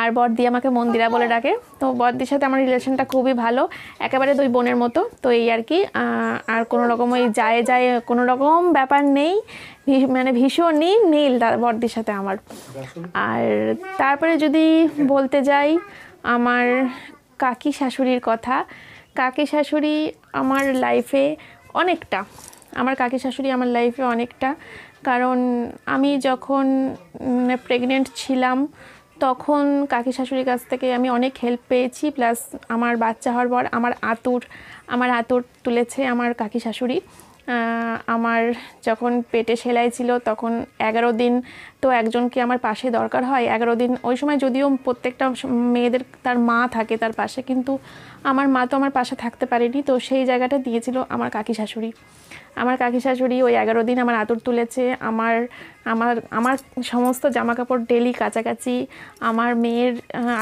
আর বড়দি আমাকে মন্দিরা বলে ডাকে তো বড়দির সাথে আমার রিলেশনটা খুবই ভালো একেবারে দুই বোনের মতো তো এই আর কি আর কোনো রকম ওই যায় যায় কোনো রকম ব্যাপার নেই মানে ভীষণই মিল বড়দির সাথে আমার আর তারপরে যদি বলতে যাই আমার কাকি শাশুড়ির কথা কাকি শাশুড়ি আমার লাইফে অনেকটা আমার কাকি শাশুড়ি আমার লাইফে অনেকটা কারণ আমি যখন প্রেগনেন্ট ছিলাম তখন কাকি শাশুড়ির কাছ থেকে আমি অনেক হেল্প পেয়েছি প্লাস আমার বাচ্চা হওয়ার পর আমার আতুর আমার আতুর তুলেছে আমার কাকি শাশুড়ি আমার যখন পেটে সেলাই ছিল তখন এগারো দিন তো একজনকে আমার পাশে দরকার হয় এগারো দিন ওই সময় যদিও প্রত্যেকটা মেয়েদের তার মা থাকে তার পাশে কিন্তু আমার মা তো আমার পাশে থাকতে পারেনি তো সেই জায়গাটা দিয়েছিল আমার কাকি শাশুড়ি আমার কাকি শাশুড়ি ওই এগারো দিন আমার আতর তুলেছে আমার আমার আমার সমস্ত জামা কাপড় ডেলি কাছাকাছি আমার মেয়ের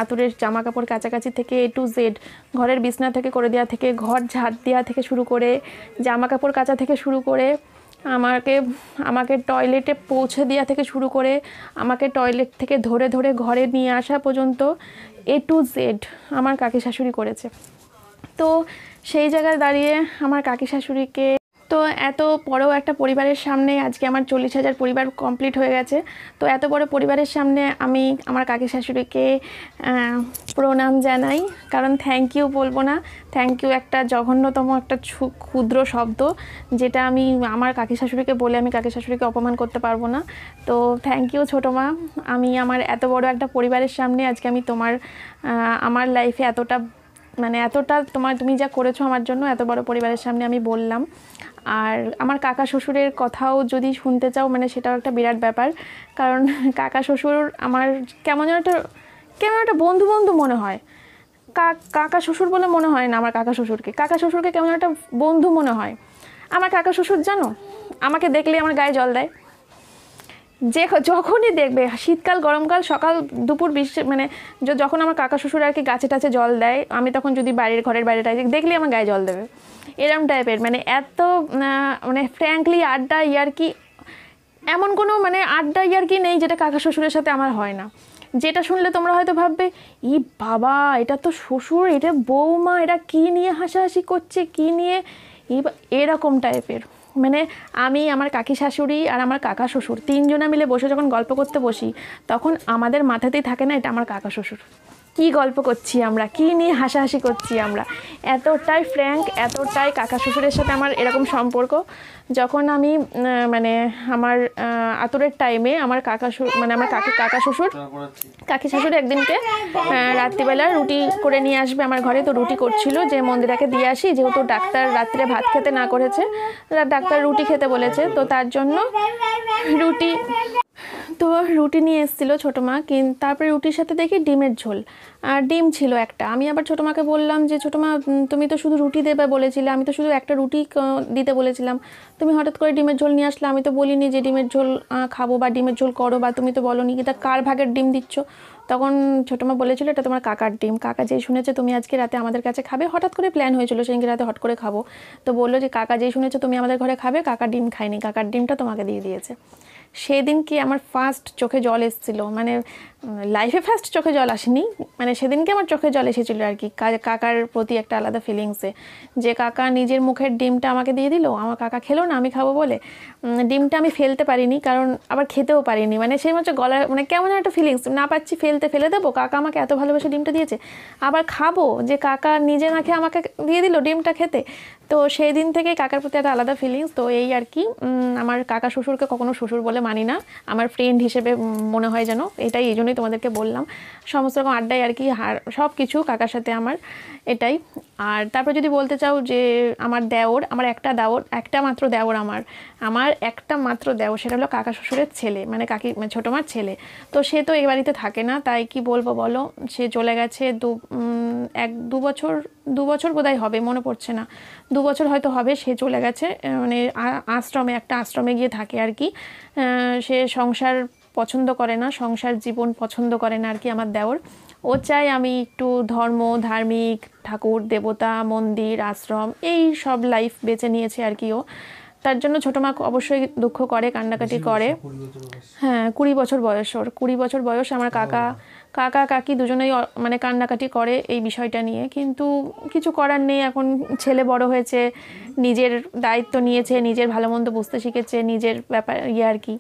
আতরের জামা কাপড় কাছাকাছি থেকে এ টু জেড ঘরের বিছনা থেকে করে দেওয়া থেকে ঘর ঝাড় দেওয়া থেকে শুরু করে জামা কাপড় কাচা থেকে শুরু করে আমাকে আমাকে টয়লেটে পৌঁছে দেওয়া থেকে শুরু করে আমাকে টয়লেট থেকে ধরে ধরে ঘরে নিয়ে আসা পর্যন্ত এ টু জেড আমার কাকি শাশুড়ি করেছে তো সেই জায়গায় দাঁড়িয়ে আমার কাকি শাশুড়িকে তো এত বড় একটা পরিবারের সামনে আজকে আমার চল্লিশ হাজার পরিবার কমপ্লিট হয়ে গেছে তো এত বড় পরিবারের সামনে আমি আমার কাকি শাশুড়িকে প্রণাম জানাই কারণ থ্যাংক ইউ বলবো না থ্যাংক ইউ একটা জঘন্যতম একটা ক্ষুদ্র শব্দ যেটা আমি আমার কাকি শাশুড়িকে বলে আমি কাকি শাশুড়িকে অপমান করতে পারবো না তো থ্যাংক ইউ ছোটো মা আমি আমার এত বড় একটা পরিবারের সামনে আজকে আমি তোমার আমার লাইফে এতটা মানে এতটা তোমার তুমি যা করেছো আমার জন্য এত বড় পরিবারের সামনে আমি বললাম আর আমার কাকা শ্বশুরের কথাও যদি শুনতে চাও মানে সেটাও একটা বিরাট ব্যাপার কারণ কাকা শ্বশুর আমার কেমন যেন একটা কেমন একটা বন্ধু বন্ধু মনে হয় কাকা শ্বশুর বলে মনে হয় না আমার কাকা শ্বশুরকে কাকা শ্বশুরকে কেমন একটা বন্ধু মনে হয় আমার কাকা শ্বশুর জানো আমাকে দেখলে আমার গায়ে জল দেয় যে যখনই দেখবে শীতকাল গরমকাল সকাল দুপুর বিশ মানে যখন আমার কাকা শ্বশুর আর কি গাছে টাছে জল দেয় আমি তখন যদি বাইরের ঘরের বাইরে টাই দেখলে আমার গায়ে জল দেবে এরম টাইপের মানে এত মানে ফ্র্যাঙ্কলি আড্ডা ইয়ার্কি এমন কোনো মানে আড্ডা ইয়ার্কি নেই যেটা কাকা শ্বশুরের সাথে আমার হয় না যেটা শুনলে তোমরা হয়তো ভাববে ই বাবা এটা তো শ্বশুর এটা বৌমা এরা কি নিয়ে হাসাহাসি করছে কি নিয়ে এরকম টাইপের মানে আমি আমার কাকি শাশুড়ি আর আমার কাকা শ্বশুর তিনজনা মিলে বসে যখন গল্প করতে বসি তখন আমাদের মাথাতেই থাকে না এটা আমার কাকা শ্বশুর কি গল্প করছি আমরা কি নিয়ে হাসাহাসি করছি আমরা এতটাই ফ্র্যাঙ্ক এতটাই কাকা শ্বশুরের সাথে আমার এরকম সম্পর্ক যখন আমি মানে আমার আতরের টাইমে আমার কাকা মানে আমার কাকি কাকা শ্বশুর কাকি শ্বশুর একদিনকে রাত্রিবেলা রুটি করে নিয়ে আসবে আমার ঘরে তো রুটি করছিল যে মন্দিরাকে দিয়ে আসি যেহেতু ডাক্তার রাত্রে ভাত খেতে না করেছে ডাক্তার রুটি খেতে বলেছে তো তার জন্য রুটি তো রুটি নিয়ে এসেছিলো ছোটো মা কিন্তু তারপরে রুটির সাথে দেখি ডিমের ঝোল আর ডিম ছিল একটা আমি আবার ছোটো মাকে বললাম যে ছোটো মা তুমি তো শুধু রুটি দেবে বলেছিলে আমি তো শুধু একটা রুটি দিতে বলেছিলাম তুমি হঠাৎ করে ডিমের ঝোল নিয়ে আসলে আমি তো বলিনি যে ডিমের ঝোল খাবো বা ডিমের ঝোল করো বা তুমি তো বলো নি কিন্তু কার ভাগের ডিম দিচ্ছ তখন ছোটো মা বলেছিল এটা তোমার কাকার ডিম কাকা যেই শুনেছে তুমি আজকে রাতে আমাদের কাছে খাবে হঠাৎ করে প্ল্যান হয়েছিল সেই রাতে হট করে খাবো তো বললো যে কাকা যেই শুনেছে তুমি আমাদের ঘরে খাবে কাকা ডিম খায়নি কাকার ডিমটা তোমাকে দিয়ে দিয়েছে সেদিন কি আমার ফার্স্ট চোখে জল এসেছিলো মানে লাইফে ফার্স্ট চোখে জল আসেনি মানে সেদিনকে আমার চোখে জল এসেছিলো আর কি কাকার প্রতি একটা আলাদা ফিলিংসে যে কাকা নিজের মুখের ডিমটা আমাকে দিয়ে দিল আমার কাকা খেলো না আমি খাবো বলে ডিমটা আমি ফেলতে পারিনি কারণ আবার খেতেও পারিনি মানে সেই মাত্র গলার মানে কেমন একটা ফিলিংস না পাচ্ছি ফেলতে ফেলে দেবো কাকা আমাকে এত ভালোবেসে ডিমটা দিয়েছে আবার খাবো যে কাকা নিজে না খেয়ে আমাকে দিয়ে দিল ডিমটা খেতে তো সেই দিন থেকে কাকার প্রতি একটা আলাদা ফিলিংস তো এই আর কি আমার কাকা শ্বশুরকে কখনো শ্বশুর বলে মানি না আমার ফ্রেন্ড হিসেবে মনে হয় যেন এটাই এই জন্য জন্যই তোমাদেরকে বললাম সমস্ত রকম আড্ডায় আর কি হার সব কিছু কাকার সাথে আমার এটাই আর তারপর যদি বলতে চাও যে আমার দেওর আমার একটা দেওর একটা মাত্র দেওর আমার আমার একটা মাত্র দেওর সেটা হলো কাকা শ্বশুরের ছেলে মানে কাকি মানে ছোটো মার ছেলে তো সে তো এ বাড়িতে থাকে না তাই কি বলবো বলো সে চলে গেছে দু এক দু বছর দু বছর বোধহয় হবে মনে পড়ছে না দু বছর হয়তো হবে সে চলে গেছে মানে আশ্রমে একটা আশ্রমে গিয়ে থাকে আর কি সে সংসার পছন্দ করে না সংসার জীবন পছন্দ করে না আর কি আমার দেওর ও চাই আমি একটু ধর্ম ধার্মিক ঠাকুর দেবতা মন্দির আশ্রম এই সব লাইফ বেছে নিয়েছে আর কি ও তার জন্য ছোটো মা অবশ্যই দুঃখ করে কান্নাকাটি করে হ্যাঁ কুড়ি বছর বয়স ওর কুড়ি বছর বয়স আমার কাকা কাকা কাকি দুজনেই মানে কান্নাকাটি করে এই বিষয়টা নিয়ে কিন্তু কিছু করার নেই এখন ছেলে বড় হয়েছে নিজের দায়িত্ব নিয়েছে নিজের ভালো মন্দ বুঝতে শিখেছে নিজের ব্যাপার ইয়ে আর কি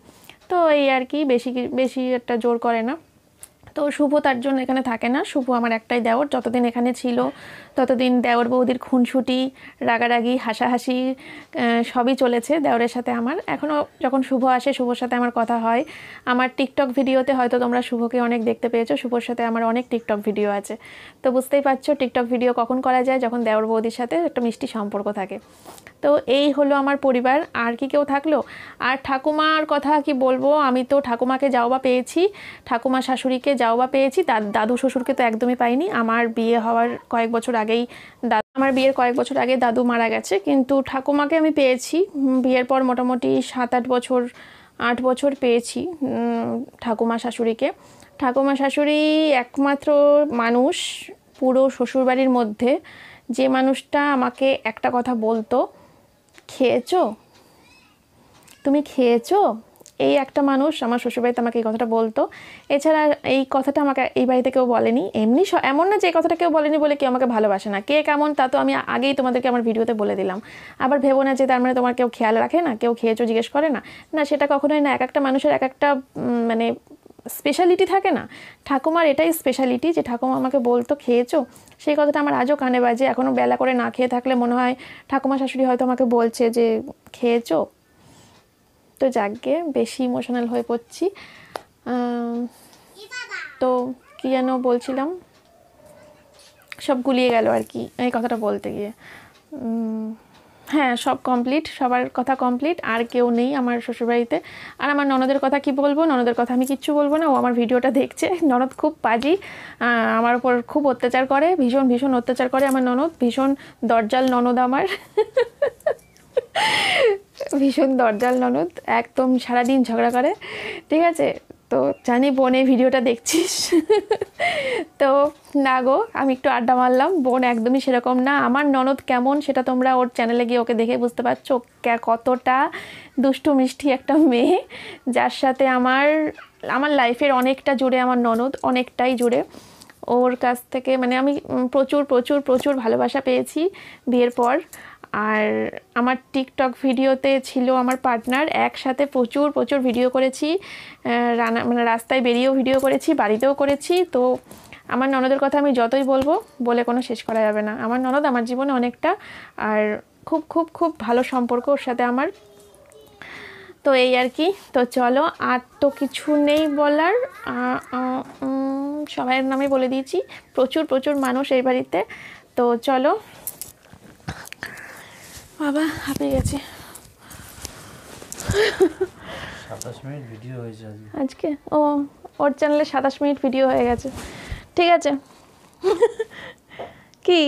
তো এই আর কি বেশি বেশি একটা জোর করে না তো শুভ তার জন্য এখানে থাকে না শুভ আমার একটাই দেওর যতদিন এখানে ছিল ততদিন দেওর বৌদির খুনসুটি রাগারাগি হাসাহাসি সবই চলেছে দেওরের সাথে আমার এখনও যখন শুভ আসে শুভর সাথে আমার কথা হয় আমার টিকটক ভিডিওতে হয়তো তোমরা শুভকে অনেক দেখতে পেয়েছো শুভর সাথে আমার অনেক টিকটক ভিডিও আছে তো বুঝতেই পারছো টিকটক ভিডিও কখন করা যায় যখন দেওর বৌদির সাথে একটা মিষ্টি সম্পর্ক থাকে তো এই হলো আমার পরিবার আর কি কেউ থাকলো আর ঠাকুমার কথা কি বলবো আমি তো ঠাকুমাকে যাওয়া পেয়েছি ঠাকুমা শাশুড়িকে যাও বা পেয়েছি দাদু শ্বশুরকে তো একদমই পাইনি আমার বিয়ে হওয়ার কয়েক বছর আগেই দাদু আমার বিয়ের কয়েক বছর আগে দাদু মারা গেছে কিন্তু ঠাকুমাকে আমি পেয়েছি বিয়ের পর মোটামুটি সাত আট বছর আট বছর পেয়েছি ঠাকুমা শাশুড়িকে ঠাকুমা শাশুড়ি একমাত্র মানুষ পুরো শ্বশুরবাড়ির মধ্যে যে মানুষটা আমাকে একটা কথা বলতো খেয়েছো তুমি খেয়েছো এই একটা মানুষ আমার শ্বশুরবাড়িতে আমাকে এই কথাটা বলতো এছাড়া এই কথাটা আমাকে এই বাড়িতে কেউ বলেনি এমনি এমন না যে এই কথাটা কেউ বলেনি বলে কেউ আমাকে ভালোবাসে না কে কেমন তা তো আমি আগেই তোমাদেরকে আমার ভিডিওতে বলে দিলাম আবার ভেবো না যে তার মানে তোমার কেউ খেয়াল রাখে না কেউ খেয়েছো জিজ্ঞেস করে না না সেটা কখনোই না এক একটা মানুষের এক একটা মানে স্পেশালিটি থাকে না ঠাকুমার এটাই স্পেশালিটি যে ঠাকুমা আমাকে বলতো খেয়েছো সেই কথাটা আমার আজও কানে বাজে এখনও বেলা করে না খেয়ে থাকলে মনে হয় ঠাকুমা শাশুড়ি হয়তো আমাকে বলছে যে খেয়েছো তো জাগে বেশি ইমোশনাল হয়ে পড়ছি তো কি যেন বলছিলাম সব গুলিয়ে গেল আর কি এই কথাটা বলতে গিয়ে হ্যাঁ সব কমপ্লিট সবার কথা কমপ্লিট আর কেউ নেই আমার শ্বশুরবাড়িতে আর আমার ননদের কথা কি বলবো ননদের কথা আমি কিচ্ছু বলবো না ও আমার ভিডিওটা দেখছে ননদ খুব পাজি আমার ওপর খুব অত্যাচার করে ভীষণ ভীষণ অত্যাচার করে আমার ননদ ভীষণ দরজাল ননদ আমার ভীষণ দরজাল ননদ একদম সারাদিন ঝগড়া করে ঠিক আছে তো জানি বোন এই ভিডিওটা দেখছিস তো না গো আমি একটু আড্ডা মারলাম বোন একদমই সেরকম না আমার ননদ কেমন সেটা তোমরা ওর চ্যানেলে গিয়ে ওকে দেখে বুঝতে পারছো কতটা দুষ্টু মিষ্টি একটা মেয়ে যার সাথে আমার আমার লাইফের অনেকটা জুড়ে আমার ননদ অনেকটাই জুড়ে ওর কাছ থেকে মানে আমি প্রচুর প্রচুর প্রচুর ভালোবাসা পেয়েছি বিয়ের পর আর আমার টিকটক ভিডিওতে ছিল আমার পার্টনার একসাথে প্রচুর প্রচুর ভিডিও করেছি রানা মানে রাস্তায় বেরিয়েও ভিডিও করেছি বাড়িতেও করেছি তো আমার ননদের কথা আমি যতই বলবো বলে কোনো শেষ করা যাবে না আমার ননদ আমার জীবনে অনেকটা আর খুব খুব খুব ভালো সম্পর্ক ওর সাথে আমার তো এই আর কি তো চলো আর তো কিছু নেই বলার সবাইয়ের নামে বলে দিয়েছি প্রচুর প্রচুর মানুষ এই বাড়িতে তো চলো বাবা হাঁপিয়ে গেছে সাতাশ মিনিট ভিডিও হয়েছে আজকে ও ওর চ্যানেলে সাতাশ মিনিট ভিডিও হয়ে গেছে ঠিক আছে কি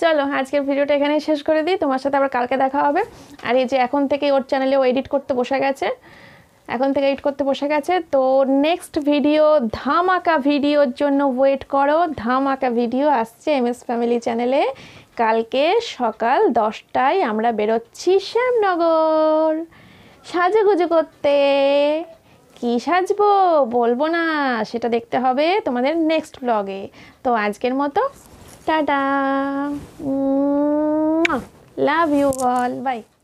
চলো আজকের ভিডিওটা এখানেই শেষ করে দিই তোমার সাথে আবার কালকে দেখা হবে আর এই যে এখন থেকে ওর চ্যানেলে ও এডিট করতে বসে গেছে এখন থেকে এডিট করতে বসে গেছে তো নেক্সট ভিডিও ধামাকা ভিডিওর জন্য ওয়েট করো ধামাকা ভিডিও আসছে এম এস ফ্যামিলি চ্যানেলে কালকে সকাল দশটায় আমরা বেরোচ্ছি শ্যামনগর সাজুগুজু করতে কি সাজবো বলবো না সেটা দেখতে হবে তোমাদের নেক্সট ব্লগে তো আজকের মতো tata love you all by